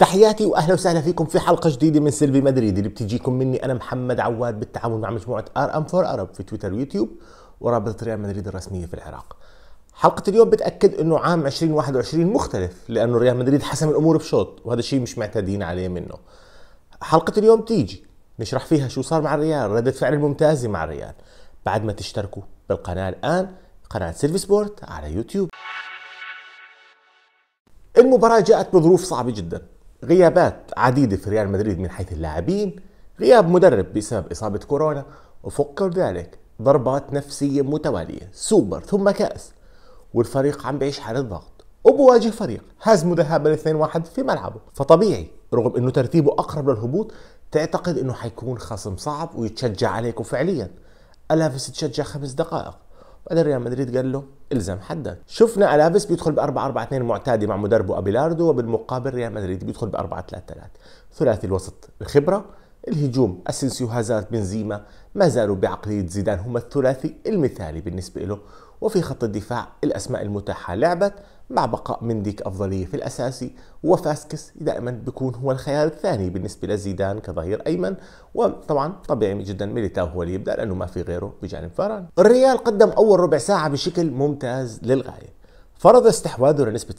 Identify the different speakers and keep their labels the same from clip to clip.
Speaker 1: تحياتي واهلا وسهلا فيكم في حلقه جديده من سيلفي مدريد اللي بتجيكم مني انا محمد عواد بالتعاون مع مجموعه ار ام فور ارب في تويتر ويوتيوب ورابطه ريال مدريد الرسميه في العراق. حلقه اليوم بتاكد انه عام 2021 مختلف لانه ريال مدريد حسم الامور بشوط وهذا الشيء مش معتادين عليه منه. حلقه اليوم تيجي نشرح فيها شو صار مع الريال، ردة فعل ممتازه مع الريال. بعد ما تشتركوا بالقناه الان قناه سيلفي سبورت على يوتيوب. المباراة جاءت بظروف صعبة جدا غيابات عديدة في ريال مدريد من حيث اللاعبين غياب مدرب بسبب إصابة كورونا وفوق ذلك ضربات نفسية متوالية سوبر ثم كأس والفريق عم بيعيش حالة ضغط وبواجه فريق هزمه ذهابا 2-1 في ملعبه فطبيعي رغم انه ترتيبه اقرب للهبوط تعتقد انه حيكون خصم صعب ويتشجع عليكم فعليا الافيس تشجع خمس دقائق بعدين ريال مدريد قال له الزم حدك شفنا الافيس بيدخل ب 4 4 2 معتادي مع مدربه ابيلاردو وبالمقابل ريال مدريد بيدخل ب 4 3 3 ثلاثي الوسط الخبره الهجوم اسنسيو هازارد بنزيما ما زالوا بعقلية زيدان هم الثلاثي المثالي بالنسبة له وفي خط الدفاع الأسماء المتاحة لعبت مع بقاء منديك أفضلية في الأساسي وفاسكس دائما بيكون هو الخيار الثاني بالنسبة لزيدان كظهير أيمن وطبعا طبيعي جدا ميليتاو هو اللي يبدأ لأنه ما في غيره بجانب فاران الريال قدم أول ربع ساعة بشكل ممتاز للغاية فرض استحواذه لنسبة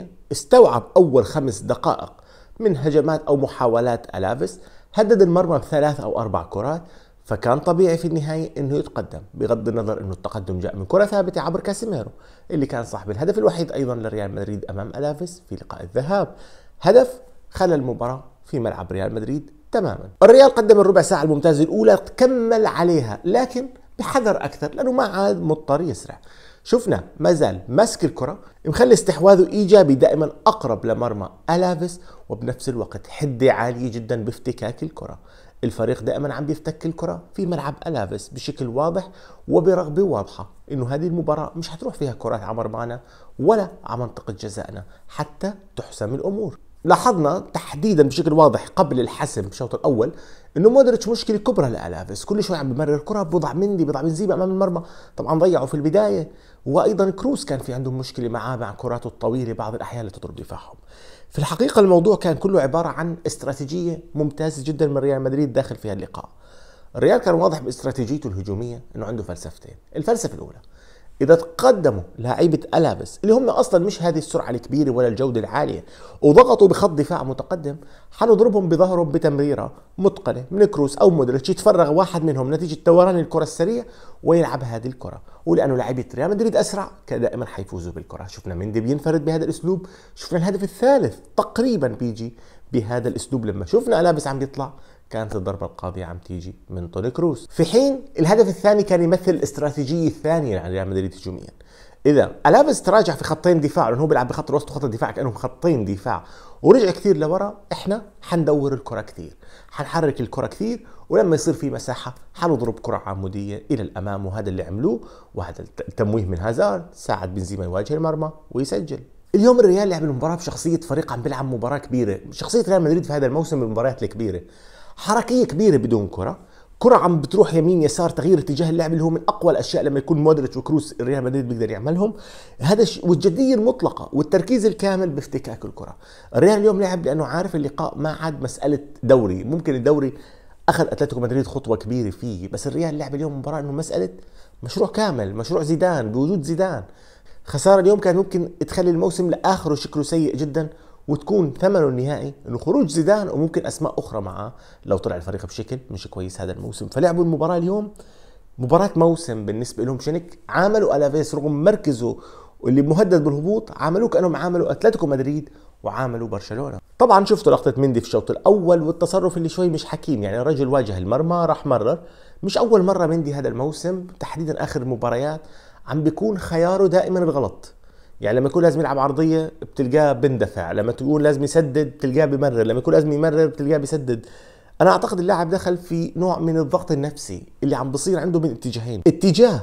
Speaker 1: 70% استوعب أول خمس دقائق من هجمات أو محاولات ألافيس هدد المرمى بثلاث او اربع كرات فكان طبيعي في النهاية انه يتقدم بغض النظر انه التقدم جاء من كرة ثابتة عبر كاسيميرو اللي كان صاحب الهدف الوحيد ايضا لريال مدريد امام الافيس في لقاء الذهاب هدف خلى المباراة في ملعب ريال مدريد تماما الريال قدم الربع ساعة الممتازة الاولى كمل عليها لكن بحذر اكثر لانه ما عاد مضطر يسرع شفنا مازال ماسك الكره مخلي استحواذه ايجابي دائما اقرب لمرمى الافيس وبنفس الوقت حده عاليه جدا بافتكاك الكره الفريق دائما عم بيفتك الكره في ملعب الافيس بشكل واضح وبرغبه واضحه انه هذه المباراه مش حتروح فيها كرات على مرمانا ولا على منطقه جزائنا حتى تحسم الامور لاحظنا تحديدا بشكل واضح قبل الحسم بالشوط الاول انه مودريتش مشكله كبرى لالافيس كل شوي عم بمرر كره بوضع مندي بوضع بنزيما امام المرمى طبعا ضيعوا في البدايه وايضا كروس كان في عندهم مشكله معاه مع كراته الطويله بعض الاحيان اللي تضرب دفاعهم في الحقيقه الموضوع كان كله عباره عن استراتيجيه ممتازه جدا من ريال مدريد داخل في هاللقاء الريال كان واضح باستراتيجيته الهجوميه انه عنده فلسفتين الفلسفه الاولى اذا تقدموا لعيبه الابس اللي هم اصلا مش هذه السرعه الكبيره ولا الجوده العاليه وضغطوا بخط دفاع متقدم حنضربهم بظهرهم بتمريره متقنه من كروس او مودريتش يتفرغ واحد منهم نتيجه دوران الكره السريع ويلعب هذه الكره ولانه لعيبه ريال مدريد اسرع دائما حيفوزوا بالكره شفنا مندي بينفرد بهذا الاسلوب شفنا الهدف الثالث تقريبا بيجي بهذا الاسلوب لما شفنا الابس عم بيطلع كانت الضربة القاضية عم تيجي من طوني كروس في حين الهدف الثاني كان يمثل الاستراتيجية الثانية عن ريال مدريد هجوميا اذا ألابس تراجع في خطين دفاع لانه هو بيلعب بخط الوسط وخط الدفاع كانهم خطين دفاع ورجع كثير لورا احنا حندور الكره كثير حنحرك الكره كثير ولما يصير في مساحه حنضرب كره عموديه الى الامام وهذا اللي عملوه وهذا التمويه من هازارد ساعد بنزيما يواجه المرمى ويسجل اليوم الريال لعب المباراه بشخصيه فريق عم بيلعب مباراه كبيره شخصيه ريال مدريد في هذا الموسم بالمباريات الكبيره حركيه كبيره بدون كره كرة عم بتروح يمين يسار تغيير اتجاه اللعب اللي هو من اقوى الاشياء لما يكون مودريتش وكروس ريال مدريد بيقدر يعملهم هذا الشيء والجديه المطلقه والتركيز الكامل بافتكاك الكره الريال اليوم لعب لانه عارف اللقاء ما عاد مساله دوري ممكن الدوري اخذ اتلتيكو مدريد خطوه كبيره فيه بس الريال لعب اليوم مباراه انه مساله مشروع كامل مشروع زيدان بوجود زيدان خساره اليوم كان ممكن تخلي الموسم لاخره شكله سيء جدا وتكون ثمنه النهائي انه خروج زيدان وممكن اسماء اخرى معاه لو طلع الفريق بشكل مش كويس هذا الموسم فلعبوا المباراه اليوم مباراه موسم بالنسبه لهم شنك عاملوا الافيس رغم مركزه واللي مهدد بالهبوط عاملوه كانهم عاملوا اتلتيكو مدريد وعاملوا برشلونه طبعا شفتوا لقطه مندي في الشوط الاول والتصرف اللي شوي مش حكيم يعني الرجل واجه المرمى راح مرر مش اول مره مندي هذا الموسم تحديدا اخر المباريات عم بيكون خياره دائما الغلط يعني لما يكون لازم يلعب عرضيه بتلقاه بندفع لما تكون لازم يسدد بتلقاه بمرر لما يكون لازم يمرر بتلقاه بيسدد انا اعتقد اللاعب دخل في نوع من الضغط النفسي اللي عم بصير عنده من اتجاهين اتجاه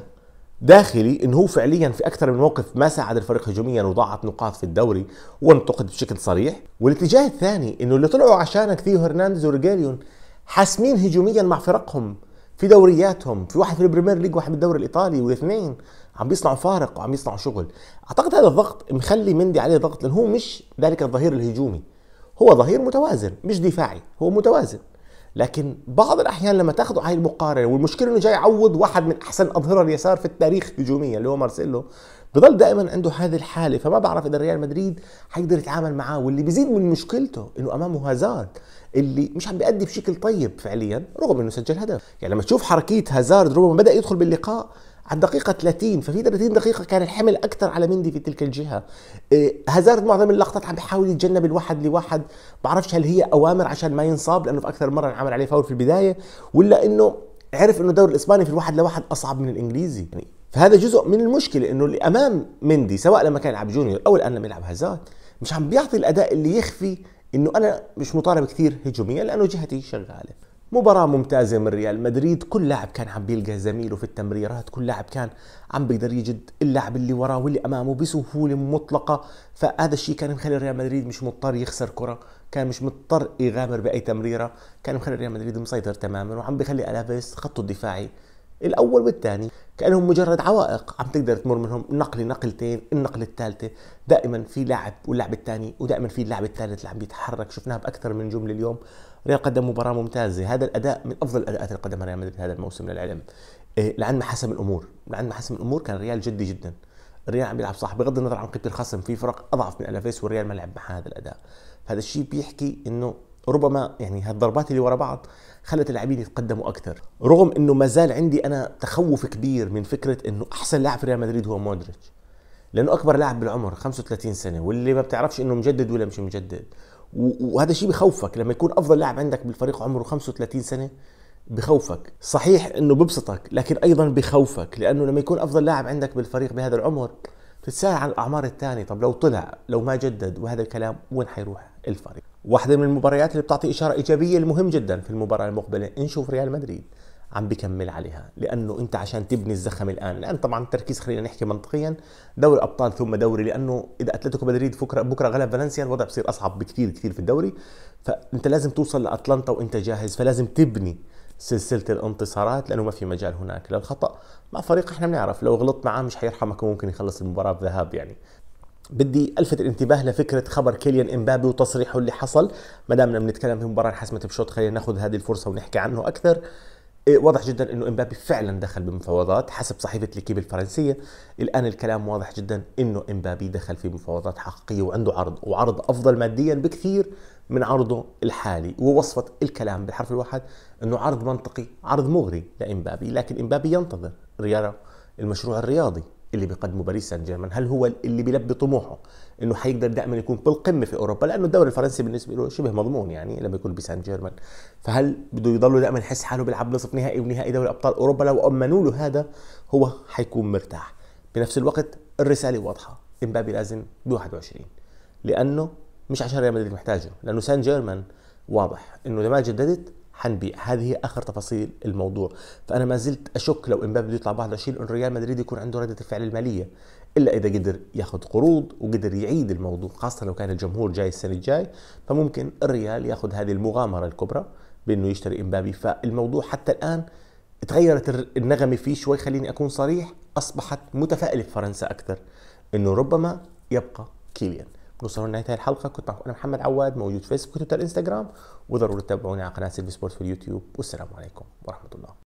Speaker 1: داخلي انه هو فعليا في اكثر من موقف ما ساعد الفريق هجوميا وضاعت نقاط في الدوري وانتقد بشكل صريح والاتجاه الثاني انه اللي طلعوا عشانه كثير هرنانديز ورجاليون حاسمين هجوميا مع فرقهم في دورياتهم في واحد في البريمير ليج واحد بالدوري الايطالي والاثنين عم بيصنعوا فارق وعم بيصنعوا شغل اعتقد هذا الضغط مخلي مندي عليه ضغط لانه هو مش ذلك الظهير الهجومي هو ظهير متوازن مش دفاعي هو متوازن لكن بعض الاحيان لما تاخذوا هاي المقارنه والمشكله انه جاي يعوض واحد من احسن اظهره اليسار في التاريخ هجوميا اللي هو مارسيلو بضل دائما عنده هذه الحاله فما بعرف اذا ريال مدريد حيقدر يتعامل معاه واللي بيزيد من مشكلته انه امامه هازارد اللي مش عم بيأدي بشكل طيب فعليا رغم انه سجل هدف يعني لما تشوف حركيه هازارد ربما بدا يدخل باللقاء على الدقيقة 30 ففي 30 دقيقة كان الحمل أكثر على مندي في تلك الجهة إيه، هازارد معظم اللقطات عم بيحاول يتجنب الواحد لواحد بعرفش هل هي أوامر عشان ما ينصاب لأنه في أكثر مرة عمل عليه فاول في البداية ولا إنه عرف إنه الدوري الإسباني في الواحد لواحد أصعب من الإنجليزي يعني فهذا جزء من المشكله انه اللي امام مندي سواء لما كان يلعب جونيور او الان لما يلعب هازارد مش عم بيعطي الاداء اللي يخفي انه انا مش مطالب كثير هجوميا لانه جهتي شغاله مباراة ممتازة من ريال مدريد كل لاعب كان عم بيلقى زميله في التمريرات كل لاعب كان عم بيقدر يجد اللاعب اللي وراه واللي أمامه بسهولة مطلقة فهذا الشيء كان مخلي ريال مدريد مش مضطر يخسر كرة كان مش مضطر يغامر بأي تمريرة كان مخلي ريال مدريد مسيطر تماما وعم بيخلي ألافيس خطه الدفاعي الاول والثاني كانهم مجرد عوائق عم تقدر تمر منهم نقله نقلتين النقله الثالثه دائما في لاعب واللاعب الثاني ودائما في اللاعب الثالث اللي عم بيتحرك شفناها باكثر من جمله اليوم ريال قدم مباراه ممتازه هذا الاداء من افضل الاداءات اللي قدمها ريال مدريد هذا الموسم للعلم إيه، لعند ما حسم الامور لعند ما حسم الامور كان ريال جدي جدا الريال عم بيلعب صح بغض النظر عن قيمه الخصم في فرق اضعف من الافيس والريال ما لعب مع هذا الاداء هذا الشيء بيحكي انه ربما يعني هالضربات اللي ورا بعض خلت اللاعبين يتقدموا اكثر رغم انه ما زال عندي انا تخوف كبير من فكره انه احسن لاعب في ريال مدريد هو مودريتش لانه اكبر لاعب بالعمر 35 سنه واللي ما بتعرفش انه مجدد ولا مش مجدد وهذا الشيء بخوفك لما يكون افضل لاعب عندك بالفريق عمره 35 سنه بخوفك صحيح انه ببسطك لكن ايضا بخوفك لانه لما يكون افضل لاعب عندك بالفريق بهذا العمر بتتساءل عن الاعمار الثانيه طب لو طلع لو ما جدد وهذا الكلام وين حيروح الفريق واحدة من المباريات اللي بتعطي إشارة إيجابية المهم جدا في المباراة المقبلة نشوف ريال مدريد عم بكمل عليها لأنه أنت عشان تبني الزخم الآن الآن طبعا التركيز خلينا نحكي منطقيا دوري أبطال ثم دوري لأنه إذا أتلتيكو مدريد بكرة بكرة غلب فالنسيا الوضع بصير أصعب بكثير كثير في الدوري فأنت لازم توصل لأتلانتا وأنت جاهز فلازم تبني سلسله الانتصارات لانه ما في مجال هناك للخطا مع فريق احنا بنعرف لو غلطت معاه مش حيرحمك وممكن يخلص المباراه بذهاب يعني بدي الفت الانتباه لفكره خبر كيليان امبابي وتصريحه اللي حصل ما دامنا بنتكلم في مباراه حسمت بشوط خلينا ناخذ هذه الفرصه ونحكي عنه اكثر إيه، واضح جدا انه امبابي فعلا دخل بمفاوضات حسب صحيفه ليكيب الفرنسيه الان الكلام واضح جدا انه امبابي دخل في مفاوضات حقيقيه وعنده عرض وعرض افضل ماديا بكثير من عرضه الحالي ووصفت الكلام بالحرف الواحد انه عرض منطقي عرض مغري لامبابي لكن امبابي ينتظر رياضه المشروع الرياضي اللي بيقدمه باريس سان جيرمان هل هو اللي بيلبي طموحه انه حيقدر دائما يكون بالقمه في اوروبا لانه الدوري الفرنسي بالنسبه له شبه مضمون يعني لما يكون بسان جيرمان فهل بده يضل دائما يحس حاله بيلعب نصف نهائي ونهائي دوري ابطال اوروبا لو امنوا له هذا هو حيكون مرتاح بنفس الوقت الرساله واضحه امبابي لازم ب 21 لانه مش عشان ريال مدريد محتاجه لانه سان جيرمان واضح انه اذا ما جددت حنبيع هذه اخر تفاصيل الموضوع فانا ما زلت اشك لو امبابي بده يطلع ب 21 ان ريال مدريد يكون عنده رده الفعل الماليه الا اذا قدر ياخذ قروض وقدر يعيد الموضوع خاصه لو كان الجمهور جاي السنه الجاي فممكن الريال ياخذ هذه المغامره الكبرى بانه يشتري امبابي فالموضوع حتى الان تغيرت النغمه فيه شوي خليني اكون صريح اصبحت متفائله فرنسا اكثر انه ربما يبقى كيليان وصلنا لنهايه هذه الحلقه كنت معكم انا محمد عواد موجود فيسبوك وتويتر انستغرام وضروري تتابعوني على قناه سيلفي سبورت في اليوتيوب والسلام عليكم ورحمه الله